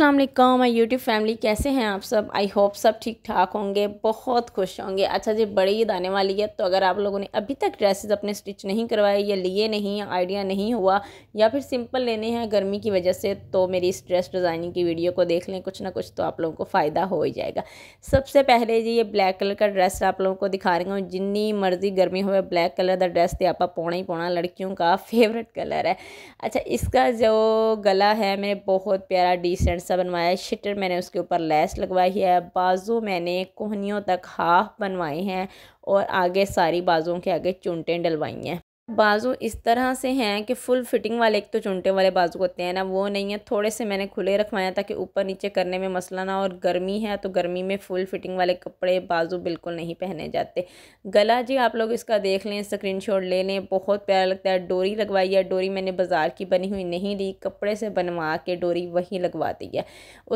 अस्सलाम वालेकुम my YouTube family कैसे हैं आप सब आई होप सब ठीक ठाक होंगे बहुत खुश होंगे अच्छा जी बड़ी ईद आने वाली है तो अगर आप लोगों ने अभी तक ड्रेसेस अपने स्टिच नहीं करवाए या लिए नहीं या आइडिया नहीं हुआ या फिर सिंपल लेने हैं गर्मी की वजह से तो मेरी इस ड्रेस डिज़ाइनिंग की वीडियो को देख लें कुछ ना कुछ तो आप लोगों को फ़ायदा हो ही जाएगा सबसे पहले जी ये ब्लैक कलर का ड्रेस आप लोगों को दिखा रही हूँ जितनी मर्जी गर्मी हो ब्लैक कलर का ड्रेस तो आप पौना ही पौना लड़कियों का फेवरेट कलर है अच्छा इसका जो गला है मेरे बहुत प्यारा डिसेंट हिस्सा बनवाया है शिटर मैंने उसके ऊपर लेस लगवाई है बाजू मैंने कोहनियों तक हाफ बनवाए हैं और आगे सारी बाजुओं के आगे चुनटें डलवाई हैं बाजू इस तरह से हैं कि फुल फिटिंग वाले एक तो चुनटे वाले बाजू होते हैं ना वो नहीं है थोड़े से मैंने खुले रखवाया ताकि ऊपर नीचे करने में मसला ना और गर्मी है तो गर्मी में फुल फिटिंग वाले कपड़े बाजू बिल्कुल नहीं पहने जाते गला जी आप लोग इसका देख लें स्क्रीन ले लें बहुत प्यारा लगता है डोरी लगवाई है डोरी मैंने बाज़ार की बनी हुई नहीं ली कपड़े से बनवा के डोरी वहीं लगवा दी है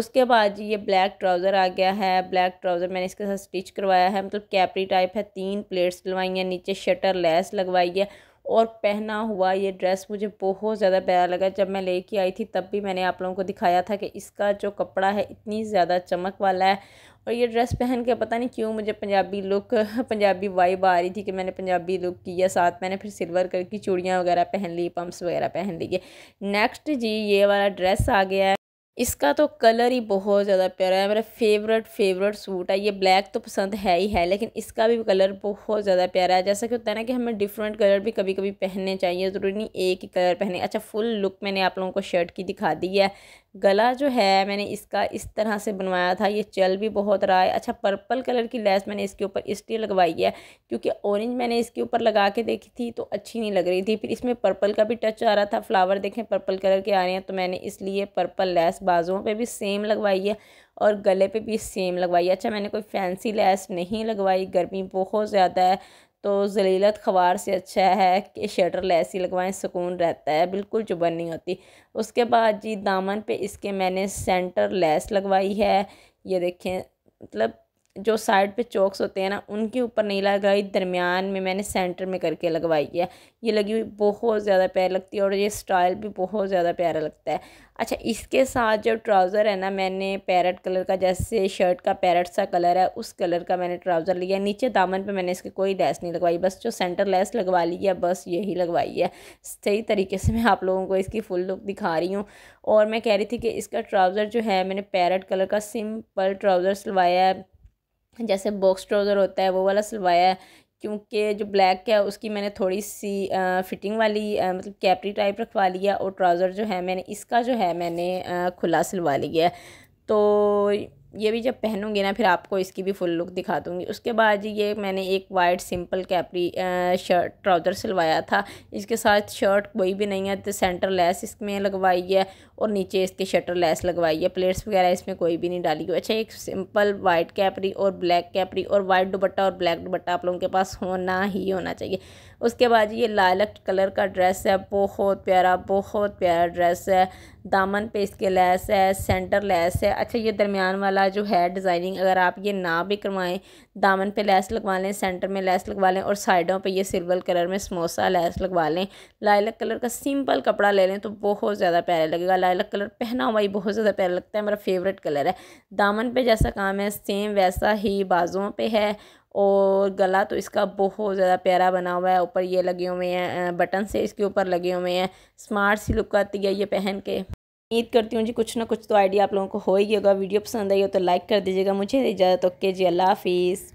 उसके बाद जी ये ब्लैक ट्राउज़र आ गया है ब्लैक ट्राउज़र मैंने इसके साथ स्टिच करवाया है मतलब कैपरी टाइप है तीन प्लेट्स लगवाई हैं नीचे शटर लेस लगवाई है और पहना हुआ ये ड्रेस मुझे बहुत ज़्यादा प्यारा लगा जब मैं लेके आई थी तब भी मैंने आप लोगों को दिखाया था कि इसका जो कपड़ा है इतनी ज़्यादा चमक वाला है और ये ड्रेस पहन के पता नहीं क्यों मुझे पंजाबी लुक पंजाबी वाइब आ रही थी कि मैंने पंजाबी लुक किया साथ मैंने फिर सिल्वर कलर की चूड़ियाँ वगैरह पहन ली पम्प्स वगैरह पहन लिए नेक्स्ट जी ये वाला ड्रेस आ गया है इसका तो कलर ही बहुत ज़्यादा प्यारा है मेरा फेवरेट फेवरेट सूट है ये ब्लैक तो पसंद है ही है लेकिन इसका भी कलर बहुत ज़्यादा प्यारा है जैसा कि होता है ना कि हमें डिफरेंट कलर भी कभी कभी पहनने चाहिए ज़रूरी नहीं एक ही कलर पहने अच्छा फुल लुक मैंने आप लोगों को शर्ट की दिखा दी है गला जो है मैंने इसका इस तरह से बनवाया था ये चल भी बहुत रहा है अच्छा पर्पल कलर की लेस मैंने इसके ऊपर इसलिए लगवाई है क्योंकि ऑरेंज मैंने इसके ऊपर लगा के देखी थी तो अच्छी नहीं लग रही थी फिर इसमें पर्पल का भी टच आ रहा था फ्लावर देखें पर्पल कलर के आ रहे हैं तो मैंने इसलिए पर्पल लेस बाजुओं पर भी सेम लगवाई है और गले पे भी सेम लगवाई अच्छा मैंने कोई फैंसी लेस नहीं लगवाई गर्मी बहुत ज़्यादा है तो जलीलत खवार से अच्छा है कि शटर लेस ही लगवाएं सुकून रहता है बिल्कुल चुभन नहीं होती उसके बाद जी दामन पे इसके मैंने सेंटर लेस लगवाई है ये देखें मतलब जो साइड पे चौक्स होते हैं ना उनके ऊपर नहीं लगाई दरमियान में मैंने सेंटर में करके लगवाई है ये लगी हुई बहुत ज़्यादा प्यारी लगती है और ये स्टाइल भी बहुत ज़्यादा प्यारा लगता है अच्छा इसके साथ जो ट्राउज़र है ना मैंने पैरट कलर का जैसे शर्ट का पैरट सा कलर है उस कलर का मैंने ट्राउज़र लिया नीचे दामन पर मैंने इसकी कोई लेस नहीं लगवाई बस जो सेंटर लेस लगवा ली है बस यही लगवाई है सही तरीके से मैं आप लोगों को इसकी फुल लुक दिखा रही हूँ और मैं कह रही थी कि इसका ट्राउज़र जो है मैंने पैरट कलर का सिंपल ट्राउज़र सिलवाया है जैसे बॉक्स ट्राउज़र होता है वो वाला सिलवाया है क्योंकि जो ब्लैक है उसकी मैंने थोड़ी सी आ, फिटिंग वाली आ, मतलब कैपरी टाइप रखवा लिया और ट्राउज़र जो है मैंने इसका जो है मैंने आ, खुला सिलवा लिया है तो ये भी जब पहनूंगी ना फिर आपको इसकी भी फुल लुक दिखा दूंगी उसके बाद ये मैंने एक white simple capri shirt trouser सिलवाया था इसके साथ शर्ट कोई भी नहीं है तो सेंटर लेस इसमें लगवाई है और नीचे इसके शटर लेस लगवाई है प्लेट्स वगैरह इसमें कोई भी नहीं डाली हुई अच्छा एक सिंपल वाइट कैपरी और ब्लैक कैपरी और वाइट दुबट्टा और ब्लैक दुबट्टा आप लोगों के पास होना ही होना चाहिए उसके बाद ये लालक कलर का ड्रेस है बहुत प्यारा बहुत प्यारा ड्रेस है दामन पे इसके लेस है सेंटर लेस है अच्छा ये दरमियान वाला जो है डिज़ाइनिंग अगर आप ये ना भी करवाएं दामन पे लेस लगवा लें सेंटर में लेस लगवा लें और साइडों पे ये सिल्वर कलर में समोसा लेस लगवा लें लाइलक कलर का सिंपल कपड़ा ले लें तो बहुत ज़्यादा प्यारा लगेगा लाइलक कलर पहना हुआ ही बहुत ज़्यादा प्यारा लगता है मेरा फेवरेट कलर है दामन पर जैसा काम है सेम वैसा ही बाजुओं पर है और गला तो इसका बहुत ज़्यादा प्यारा बना हुआ है ऊपर ये लगे हुए हैं बटन से इसके ऊपर लगे हुए हैं स्मार्ट सी लुक आती है ये पहन के उम्मीद करती हूँ जी कुछ ना कुछ तो आइडिया आप लोगों को हो ही होगा वीडियो पसंद आई हो तो लाइक कर दीजिएगा मुझे इजाज़त ओके जी अल्लाह हाफिज़